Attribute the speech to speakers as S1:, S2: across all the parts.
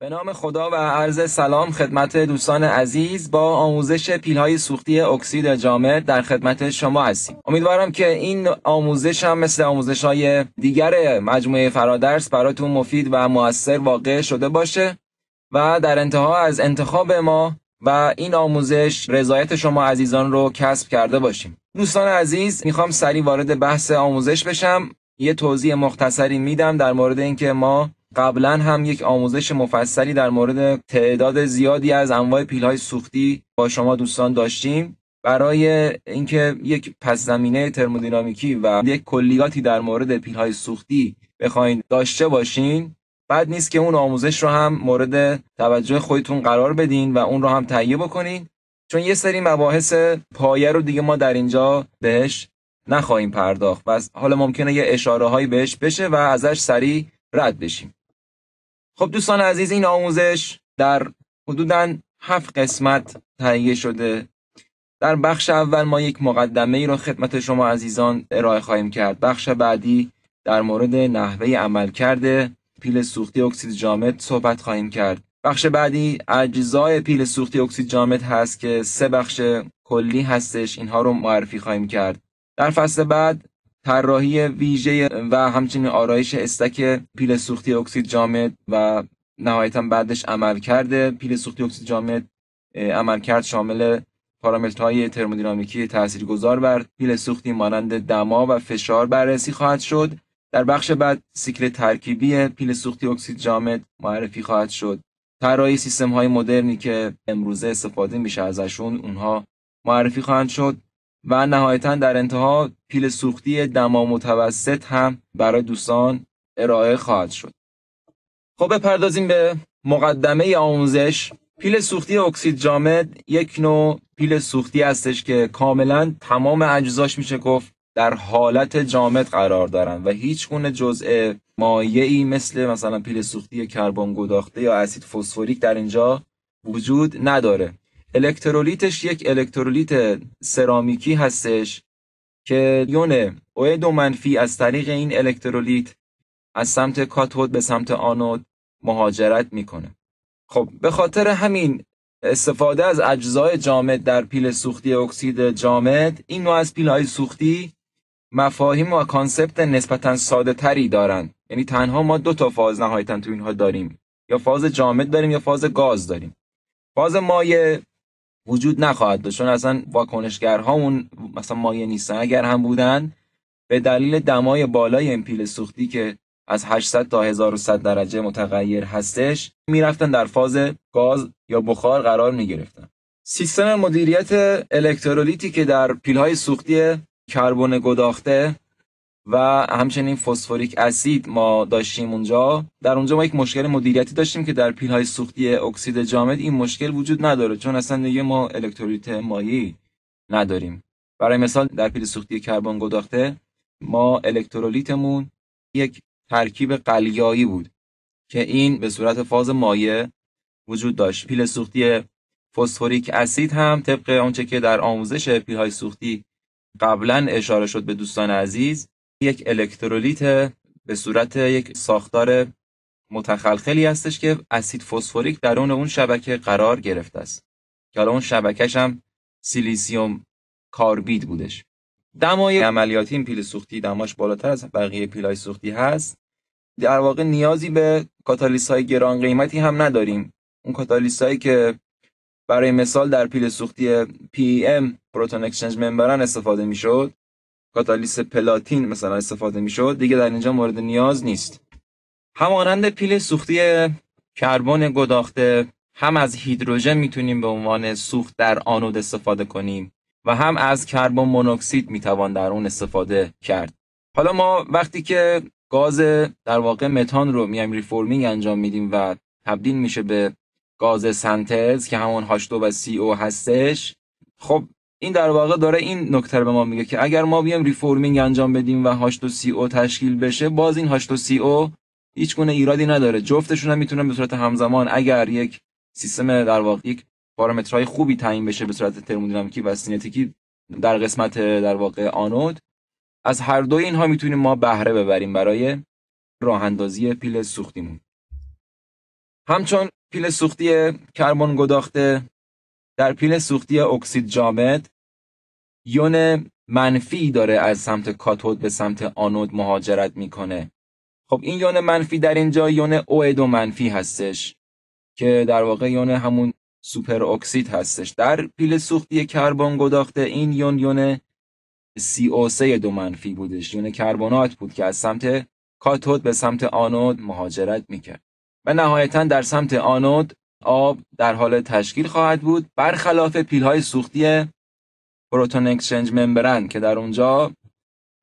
S1: به نام خدا و عرض سلام خدمت دوستان عزیز با آموزش پیلهای سوختی اکسید جامد در خدمت شما هستیم امیدوارم که این آموزش هم مثل آموزش های دیگر مجموعه فرادرس براتون مفید و موثر واقع شده باشه و در انتها از انتخاب ما و این آموزش رضایت شما عزیزان رو کسب کرده باشیم دوستان عزیز میخوام سریع وارد بحث آموزش بشم یه توضیح مختصری میدم در مورد اینکه ما قبلا هم یک آموزش مفصلی در مورد تعداد زیادی از انواع های سوختی با شما دوستان داشتیم برای اینکه یک پس زمینه ترمودینامیکی و یک کلیاتی در مورد های سوختی بخواین داشته باشین بعد نیست که اون آموزش رو هم مورد توجه خودتون قرار بدین و اون رو هم تهیه بکنین چون یه سری مباحث پایه رو دیگه ما در اینجا بهش نخواهیم پرداخت و حالا ممکنه یه اشاره بهش بشه و ازش سریع رد بشیم خب دوستان عزیز این آموزش در حدودا هفت قسمت تهیه شده در بخش اول ما یک مقدمه ای را خدمت شما عزیزان ارائه خواهیم کرد بخش بعدی در مورد نحوه عمل کرده پیل سوختی اکسید جامد صحبت خواهیم کرد بخش بعدی اجزای پیل سوختی اکسید جامد هست که سه بخش کلی هستش اینها رو معرفی خواهیم کرد در فصل بعد طراحی ویژه و همچنین آرایش استک پیل سوختی اکسید جامد و نهایتا بعدش عمل کرده پیل سوختی اکسید جامد عمل کرد شامل پارامترهای ترمودینامیکی گذار بر پیل سوختی مانند دما و فشار بررسی خواهد شد در بخش بعد سیکل ترکیبی پیل سوختی اکسید جامد معرفی خواهد شد طراحی سیستم های مدرنی که امروزه استفاده میشه ازشون اونها معرفی خواهند شد و نهایتا در انتها پیل سوختی دما متوسط هم برای دوستان ارائه خواهد شد خب بپردازیم به مقدمه آموزش پیل سوختی اکسید جامد یک نوع پیل سوختی هستش که کاملا تمام اجزاش میشه گفت در حالت جامد قرار دارن و هیچ گونه جزء مایعی مثل مثلا پیل سوختی کربن گداخته یا اسید فسفوریک در اینجا وجود نداره الکترولیتش یک الکترولیت سرامیکی هستش که یون اوه دو منفی از طریق این الکترولیت از سمت کاتود به سمت آنود مهاجرت میکنه خب به خاطر همین استفاده از اجزای جامد در پیل سوختی اکسید جامد این نوع از پیل های سوختی مفاهیم و کانسپت نسبتا ساده تری دارن یعنی تنها ما دو تا فاز نهایتا تو اینها داریم یا فاز جامد داریم یا فاز گاز داریم فاز مایع وجود نخواهد داشت چون اصلا واکنشگرها اون مثلا مایع نیستن اگر هم بودن به دلیل دمای بالای پیل سوختی که از 800 تا 1100 درجه متغیر هستش میرفتن در فاز گاز یا بخار قرار میگرفتن سیستم مدیریت الکترولیتی که در پیلهای سوختی کربن گداخته و همچنین فسفوریک اسید ما داشتیم اونجا در اونجا ما یک مشکل مدیریتی داشتیم که در های سوختی اکسید جامد این مشکل وجود نداره چون اصلا دیگه ما الکترولیت مایی نداریم برای مثال در پیل سوختی کربن گداخته ما الکترولیتمون یک ترکیب قلیایی بود که این به صورت فاز مایع وجود داشت پیل سوختی فسفوریک اسید هم طبق آنچه که در آموزش پیلهای سوختی قبلا اشاره شد به دوستان عزیز یک الکترولیت به صورت یک ساختار متخلخلی هستش که اسید فسفوریک درون اون شبکه قرار گرفته است که حالا اون شبکهش هم سیلیسیوم کاربید بودش دمای عملیاتی این پیل سوختی دماش بالاتر از بقیه پیلای سوختی هست در واقع نیازی به کاتالیست های گران قیمتی هم نداریم اون کاتالیست هایی که برای مثال در پیل سوختی پی ام e پروتون اکسچنج ممبران استفاده شود کاتالیس پلاتین مثلا استفاده میشد دیگه در اینجا مورد نیاز نیست همانند پیل سوختی کربن گداخته هم از هیدروژن میتونیم به عنوان سوخت در آنود استفاده کنیم و هم از کربن مونوکسید میتوان در اون استفاده کرد حالا ما وقتی که گاز در واقع متان رو میایم ریفورمینگ انجام میدیم و تبدیل میشه به گاز سنتز که همون H2 و CO هستش خب این در واقع داره این نکته رو به ما میگه که اگر ما بیایم ریفورمینگ انجام بدیم و هاش و سی او تشکیل بشه باز این هاش و سی او هیچ گونه ایرادی نداره جفتشون هم میتونن به صورت همزمان اگر یک سیستم در واقع یک پارامترهای خوبی تعیین بشه به صورت ترمودینامیکی و سینتیکی در قسمت در واقع آنود از هر دوی اینها میتونیم ما بهره ببریم برای راه اندازی پیل سوختیمون همچون پیل سوختی کربن گداخته در پیل سوختی اکسید جامد یون منفی داره از سمت کاتود به سمت آنود مهاجرت میکنه خب این یون منفی در اینجا یون اوید دو منفی هستش که در واقع یون همون سوپر اکسید هستش در پیل سوختی کربن گداخته این یون یون او دو منفی بودش یون کربنات بود که از سمت کاتود به سمت آنود مهاجرت میکرد و نهایتا در سمت آنود آب در حال تشکیل خواهد بود برخلاف های سوختی پروتون اکسچنج ممبرن که در اونجا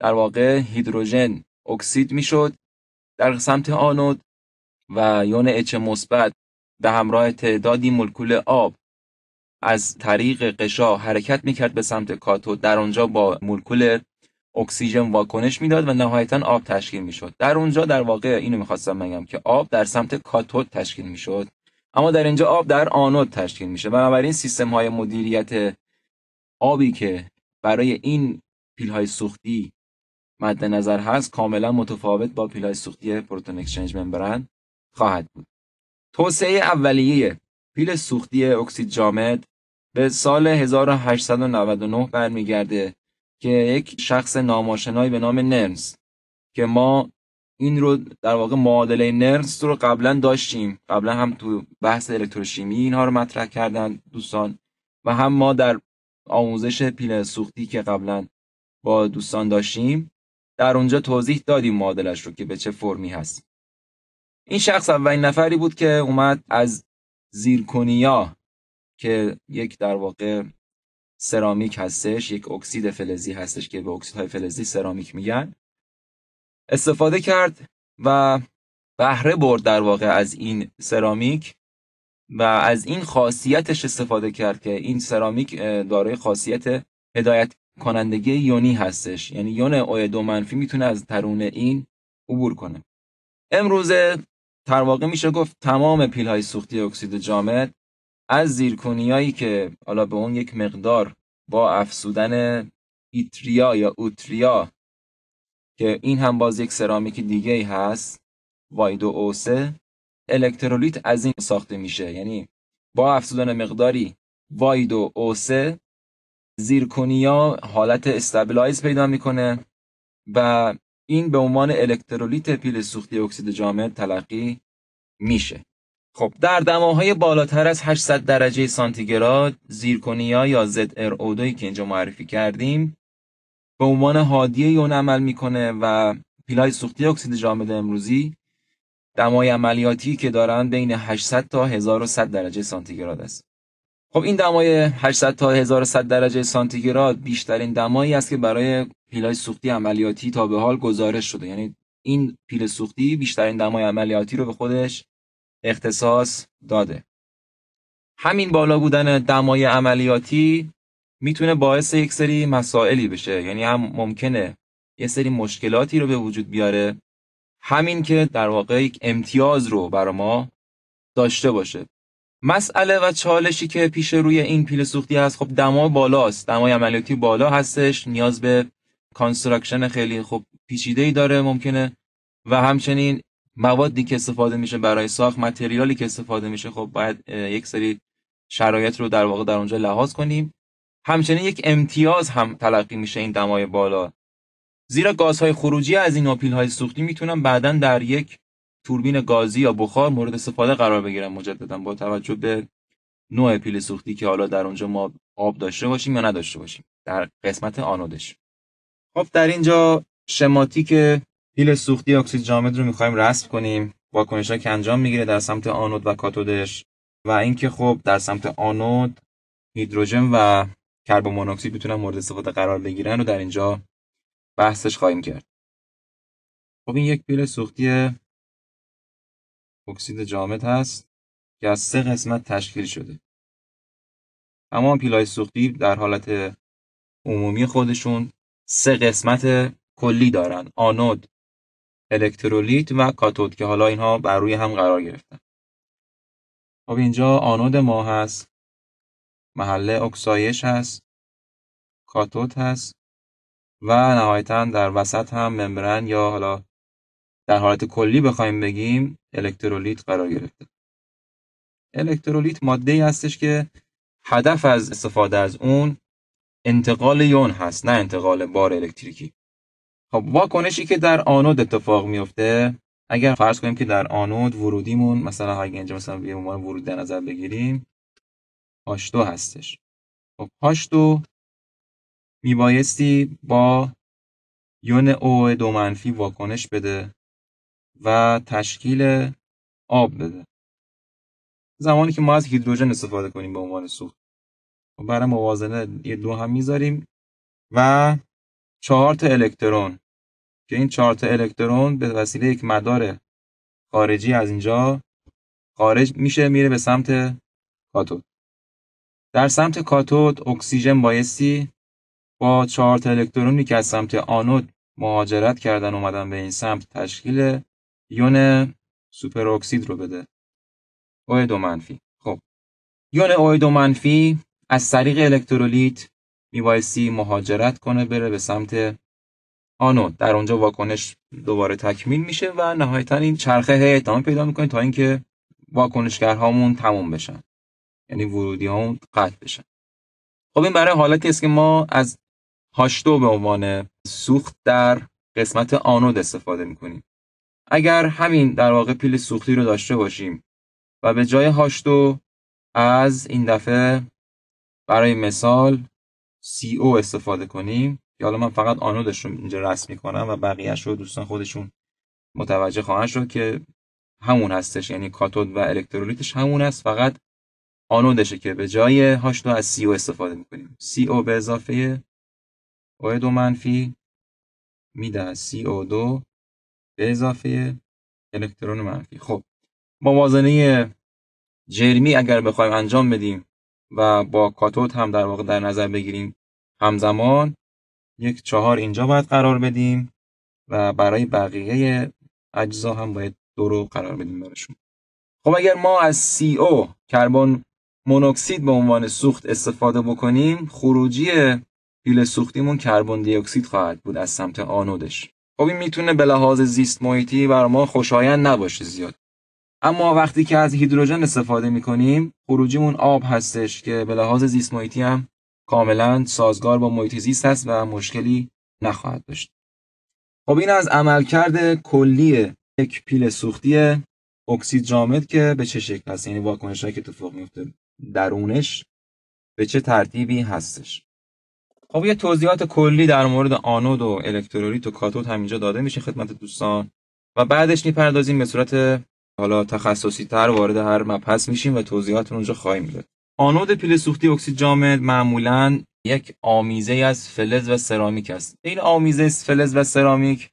S1: در واقع هیدروژن اکسید میشد در سمت آنود و یون اچ مثبت به همراه تعدادی مولکول آب از طریق قشا حرکت میکرد به سمت کاتود در آنجا با مولکول اکسیژن واکنش میداد و نهایتا آب تشکیل میشد در اونجا در واقع اینو میخواستم بگم که آب در سمت کاتود تشکیل میشد اما در اینجا آب در آنود تشکیل میشه بنابراین سیستم های مدیریت آبی که برای این پیل های سوختی مد نظر هست کاملا متفاوت با پیل های سوختی پروتون اکسچنج ممبرن خواهد بود توسعه اولیه پیل سوختی اکسید جامد به سال 1899 برمیگرده که یک شخص ناماشنایی به نام نرنس که ما این رو در واقع معادله نرس رو قبلا داشتیم قبلا هم تو بحث الکتروشیمی اینها رو مطرح کردن دوستان و هم ما در آموزش پیل سوختی که قبلا با دوستان داشتیم در اونجا توضیح دادیم معادلش رو که به چه فرمی هست این شخص اولین نفری بود که اومد از زیرکونیا که یک در واقع سرامیک هستش یک اکسید فلزی هستش که به اکسیدهای فلزی سرامیک میگن استفاده کرد و بهره برد در واقع از این سرامیک و از این خاصیتش استفاده کرد که این سرامیک دارای خاصیت هدایت کنندگی یونی هستش یعنی یون اوی دو منفی میتونه از ترون این عبور کنه امروز در واقع میشه گفت تمام پیل های سوختی اکسید جامد از هایی که حالا به اون یک مقدار با افسودن ایتریا یا اوتریا که این هم باز یک سرامیک دیگه ای هست وایدو اوسه الکترولیت از این ساخته میشه یعنی با افزودن مقداری وایدو اوسه زیرکونیا حالت استابلایز پیدا میکنه و این به عنوان الکترولیت پیل سوختی اکسید جامد تلقی میشه خب در دماهای بالاتر از 800 درجه سانتیگراد زیرکونیا یا ZRO2 که اینجا معرفی کردیم به عنوان هادی یون عمل میکنه و پیلای سوختی اکسید جامد امروزی دمای عملیاتی که دارن بین 800 تا 1100 درجه سانتیگراد است خب این دمای 800 تا 1100 درجه سانتیگراد بیشترین دمایی است که برای پیلای سوختی عملیاتی تا به حال گزارش شده یعنی این پیل سوختی بیشترین دمای عملیاتی رو به خودش اختصاص داده همین بالا بودن دمای عملیاتی میتونه باعث یک سری مسائلی بشه یعنی هم ممکنه یه سری مشکلاتی رو به وجود بیاره همین که در واقع یک امتیاز رو برای ما داشته باشه مسئله و چالشی که پیش روی این پیل سوختی هست خب دما بالاست دمای عملیاتی بالا هستش نیاز به کانستراکشن خیلی خب پیچیده ای داره ممکنه و همچنین موادی که استفاده میشه برای ساخت متریالی که استفاده میشه خب باید یک سری شرایط رو در واقع در اونجا لحاظ کنیم همچنین یک امتیاز هم تلقی میشه این دمای بالا زیرا گازهای خروجی از این های سوختی میتونن بعدا در یک توربین گازی یا بخار مورد استفاده قرار بگیرن مجددا با توجه به نوع پیل سوختی که حالا در اونجا ما آب داشته باشیم یا نداشته باشیم در قسمت آنودش خب در اینجا شماتیک پیل سوختی اکسید جامد رو میخوایم رسم کنیم واکنش که انجام میگیره در سمت آنود و کاتودش و اینکه خب در سمت آنود هیدروژن و کربن مونوکسید بتونن مورد استفاده قرار بگیرن و در اینجا بحثش خواهیم کرد خب این یک پیل سوختی اکسید جامد هست که از سه قسمت تشکیل شده تمام پیلای سوختی در حالت عمومی خودشون سه قسمت کلی دارن آنود الکترولیت و کاتود که حالا اینها بر روی هم قرار گرفتن خب اینجا آنود ما هست محله اکسایش هست کاتوت هست و نهایتا در وسط هم ممبرن یا حالا در حالت کلی بخوایم بگیم الکترولیت قرار گرفته الکترولیت ماده ای هستش که هدف از استفاده از اون انتقال یون هست نه انتقال بار الکتریکی خب واکنشی که در آنود اتفاق میفته اگر فرض کنیم که در آنود ورودیمون مثلا اگه اینجا مثلا به عنوان ورود در نظر بگیریم هاش هستش خب هاش دو میبایستی با یون او دو منفی واکنش بده و تشکیل آب بده زمانی که ما از هیدروژن استفاده کنیم به عنوان سوخت خب، برای موازنه یه دو هم میذاریم و چهارت الکترون که این چهارت الکترون به وسیله یک مدار خارجی از اینجا خارج میشه میره به سمت کاتود در سمت کاتود اکسیژن بایستی با چهار الکترونی که از سمت آنود مهاجرت کردن اومدن به این سمت تشکیل یون سوپر اکسید رو بده اوید منفی خب یون اوید و منفی از طریق الکترولیت میبایستی مهاجرت کنه بره به سمت آنو در اونجا واکنش دوباره تکمیل میشه و نهایتا این چرخه هی پیدا میکنه تا اینکه واکنشگرهامون تموم بشن یعنی ورودی هم قطع بشن خب این برای حالتی است که ما از هاشتو به عنوان سوخت در قسمت آنود استفاده میکنیم اگر همین در واقع پیل سوختی رو داشته باشیم و به جای هاشتو از این دفعه برای مثال سی او استفاده کنیم یا حالا من فقط آنودش رو اینجا رسم میکنم و بقیه رو دوستان خودشون متوجه خواهند شد که همون هستش یعنی کاتود و الکترولیتش همون است فقط آنودشه که به جای هاش از سی او استفاده میکنیم سی او به اضافه او دو منفی میده سی او دو به اضافه الکترون منفی خب با موازنه جرمی اگر بخوایم انجام بدیم و با کاتود هم در واقع در نظر بگیریم همزمان یک چهار اینجا باید قرار بدیم و برای بقیه اجزا هم باید دو رو قرار بدیم برشون خب اگر ما از CO کربن مونوکسید به عنوان سوخت استفاده بکنیم خروجی پیل سوختیمون کربن دی اکسید خواهد بود از سمت آنودش خب این میتونه به لحاظ زیست محیطی بر ما خوشایند نباشه زیاد اما وقتی که از هیدروژن استفاده میکنیم خروجیمون آب هستش که به لحاظ زیست محیطی هم کاملا سازگار با محیط زیست است و مشکلی نخواهد داشت خب این از عملکرد کلی یک پیل سوختی اکسید جامد که به چه شکل هست یعنی واکنشایی که اتفاق میفته درونش به چه ترتیبی هستش خب یه توضیحات کلی در مورد آنود و الکترولیت و کاتود همینجا داده میشه خدمت دوستان و بعدش میپردازیم به صورت حالا تخصصی تر وارد هر مبحث میشیم و توضیحات اونجا خواهیم داد آنود پیل سوختی اکسید جامد معمولا یک آمیزه از فلز و سرامیک است این آمیزه فلز و سرامیک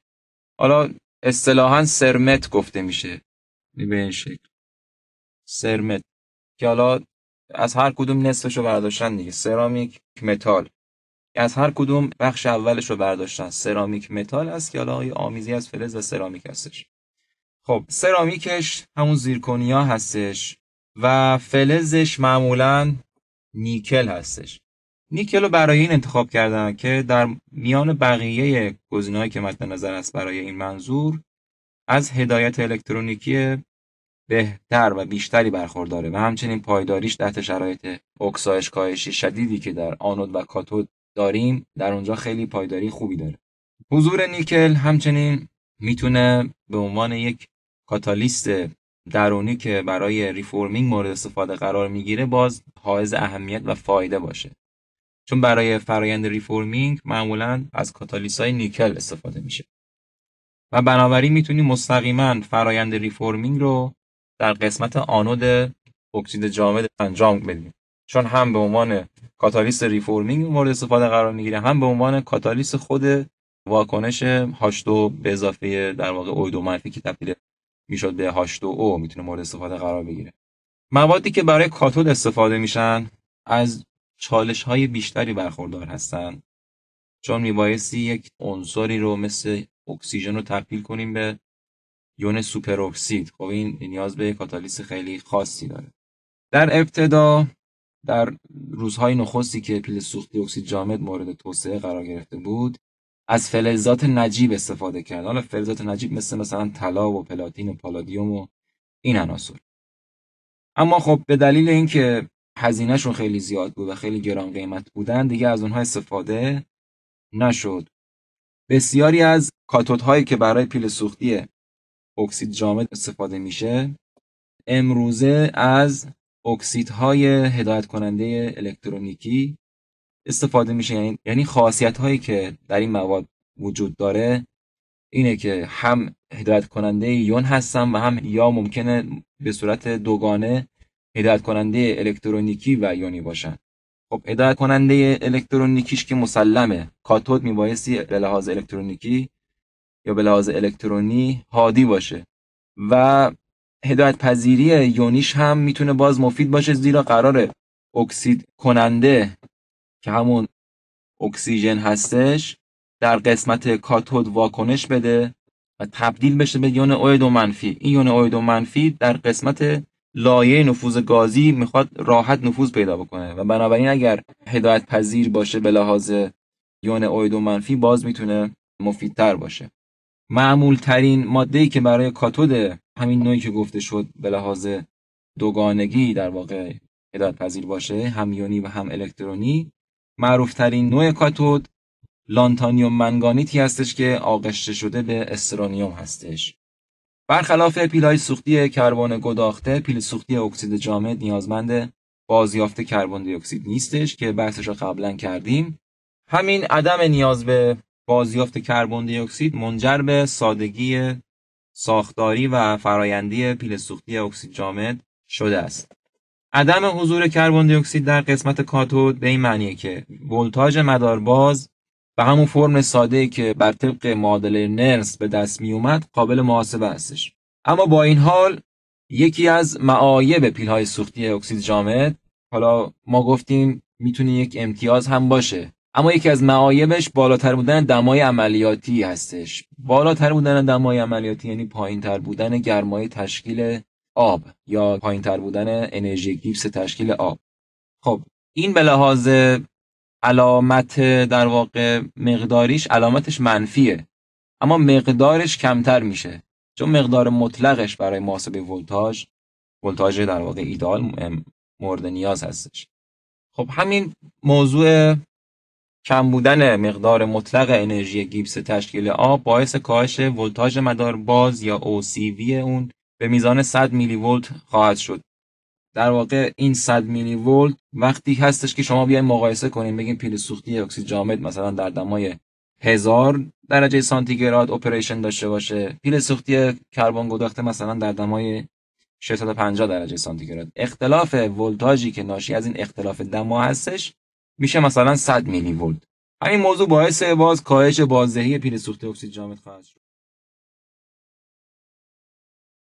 S1: حالا اصطلاحا سرمت گفته میشه به این شکل سرمت که از هر کدوم رو برداشتن دیگه سرامیک متال از هر کدوم بخش اولش رو برداشتن سرامیک متال است که حالا آمیزی از فلز و سرامیک هستش خب سرامیکش همون زیرکونیا هستش و فلزش معمولا نیکل هستش نیکل رو برای این انتخاب کردن که در میان بقیه گزینه‌هایی که مد نظر است برای این منظور از هدایت الکترونیکی بهتر و بیشتری برخورداره و همچنین پایداریش تحت شرایط اکسایش کاهشی شدیدی که در آنود و کاتود داریم در اونجا خیلی پایداری خوبی داره حضور نیکل همچنین میتونه به عنوان یک کاتالیست درونی که برای ریفورمینگ مورد استفاده قرار میگیره باز حائز اهمیت و فایده باشه چون برای فرایند ریفورمینگ معمولا از کاتالیست های نیکل استفاده میشه و بنابراین میتونیم مستقیما فرایند ریفورمینگ رو در قسمت آنود اکسید جامد انجام بدیم چون هم به عنوان کاتالیست ریفورمینگ مورد استفاده قرار میگیره هم به عنوان کاتالیست خود واکنش هاشتو به اضافه در واقع اویدو منفی که تبدیل میشد به هاش او میتونه مورد استفاده قرار بگیره موادی که برای کاتود استفاده میشن از چالش های بیشتری برخوردار هستند چون میبایستی یک عنصری رو مثل اکسیژن رو تبدیل کنیم به یون اکسید خب این نیاز به کاتالیس خیلی خاصی داره در ابتدا در روزهای نخستی که پیل سوختی اکسید جامد مورد توسعه قرار گرفته بود از فلزات نجیب استفاده کرد حالا فلزات نجیب مثل مثلا طلا و پلاتین و پالادیوم و این عناصر اما خب به دلیل اینکه هزینهشون خیلی زیاد بود و خیلی گران قیمت بودن دیگه از اونها استفاده نشد بسیاری از کاتودهایی که برای پیل سوختی اکسید جامد استفاده میشه امروزه از اکسیدهای هدایت کننده الکترونیکی استفاده میشه یعنی, یعنی خاصیت هایی که در این مواد وجود داره اینه که هم هدایت کننده یون هستن و هم یا ممکنه به صورت دوگانه هدایت کننده الکترونیکی و یونی باشن خب هدایت کننده الکترونیکیش که مسلمه کاتود میبایستی به لحاظ الکترونیکی یا به لحاظ الکترونی هادی باشه و هدایت پذیری یونیش هم میتونه باز مفید باشه زیرا قرار اکسید کننده که همون اکسیژن هستش در قسمت کاتود واکنش بده و تبدیل بشه به یون اوید و منفی این یون اوید و منفی در قسمت لایه نفوذ گازی میخواد راحت نفوذ پیدا بکنه و بنابراین اگر هدایت پذیر باشه به لحاظ یون اوید و منفی باز میتونه مفیدتر باشه معمول ترین ماده ای که برای کاتود همین نوعی که گفته شد به لحاظ دوگانگی در واقع هدایت پذیر باشه هم یونی و هم الکترونی معروف ترین نوع کاتود لانتانیوم منگانیتی هستش که آغشته شده به استرانیوم هستش برخلاف پیلای سوختی کربن گداخته پیل سوختی اکسید جامد نیازمند بازیافت کربن دی اکسید نیستش که بحثش رو قبلا کردیم همین عدم نیاز به بازیافت کربن دی اکسید منجر به سادگی ساختاری و فرایندی پیل سوختی اکسید جامد شده است. عدم حضور کربن دی اکسید در قسمت کاتود به این معنیه که ولتاژ مدار باز به همون فرم ساده که بر طبق معادله نرس به دست می اومد قابل محاسبه هستش اما با این حال یکی از معایب پیل های سوختی اکسید جامد حالا ما گفتیم میتونه یک امتیاز هم باشه اما یکی از معایبش بالاتر بودن دمای عملیاتی هستش بالاتر بودن دمای عملیاتی یعنی تر بودن گرمای تشکیل آب یا تر بودن انرژی گیبس تشکیل آب خب این به لحاظ علامت در واقع مقداریش علامتش منفیه اما مقدارش کمتر میشه چون مقدار مطلقش برای محاسبه ولتاژ ولتاژ در واقع ایدال مورد نیاز هستش خب همین موضوع کم بودن مقدار مطلق انرژی گیبس تشکیل آب باعث کاهش ولتاژ مدار باز یا OCV اون به میزان 100 میلی ولت خواهد شد در واقع این 100 میلی ولت وقتی هستش که شما بیاین مقایسه کنیم بگیم پیل سوختی اکسید جامد مثلا در دمای 1000 درجه سانتیگراد اپریشن داشته باشه پیل سوختی کربن گداخته مثلا در دمای 650 درجه سانتیگراد اختلاف ولتاژی که ناشی از این اختلاف دما هستش میشه مثلا 100 میلی ولت این موضوع باعث باز کاهش بازدهی پیر سوخته اکسید جامد خواهد شد